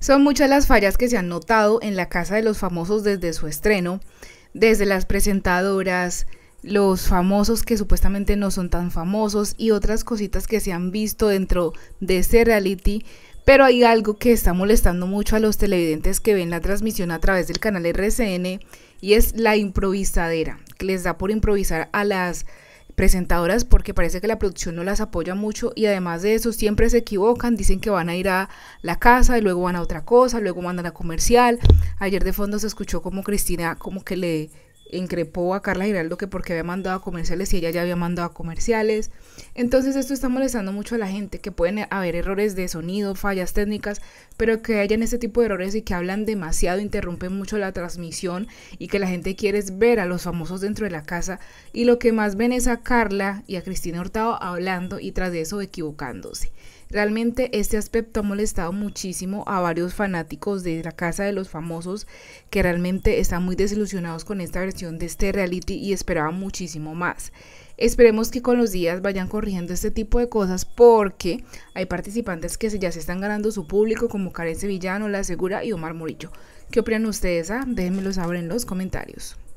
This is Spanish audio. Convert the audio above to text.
Son muchas las fallas que se han notado en la casa de los famosos desde su estreno, desde las presentadoras, los famosos que supuestamente no son tan famosos y otras cositas que se han visto dentro de este reality. Pero hay algo que está molestando mucho a los televidentes que ven la transmisión a través del canal RCN y es la improvisadera, que les da por improvisar a las presentadoras porque parece que la producción no las apoya mucho y además de eso siempre se equivocan, dicen que van a ir a la casa y luego van a otra cosa, luego mandan a comercial. Ayer de fondo se escuchó como Cristina como que le increpó a Carla Giraldo que porque había mandado a comerciales y ella ya había mandado a comerciales. Entonces esto está molestando mucho a la gente, que pueden haber errores de sonido, fallas técnicas, pero que hayan este tipo de errores y que hablan demasiado, interrumpen mucho la transmisión y que la gente quiere ver a los famosos dentro de la casa y lo que más ven es a Carla y a Cristina Hurtado hablando y tras de eso equivocándose. Realmente este aspecto ha molestado muchísimo a varios fanáticos de la casa de los famosos que realmente están muy desilusionados con esta versión de este reality y esperaba muchísimo más. Esperemos que con los días vayan corrigiendo este tipo de cosas porque hay participantes que ya se están ganando su público como Karen Sevillano, La Segura y Omar Murillo. ¿Qué opinan ustedes? Ah, déjenmelo saber en los comentarios.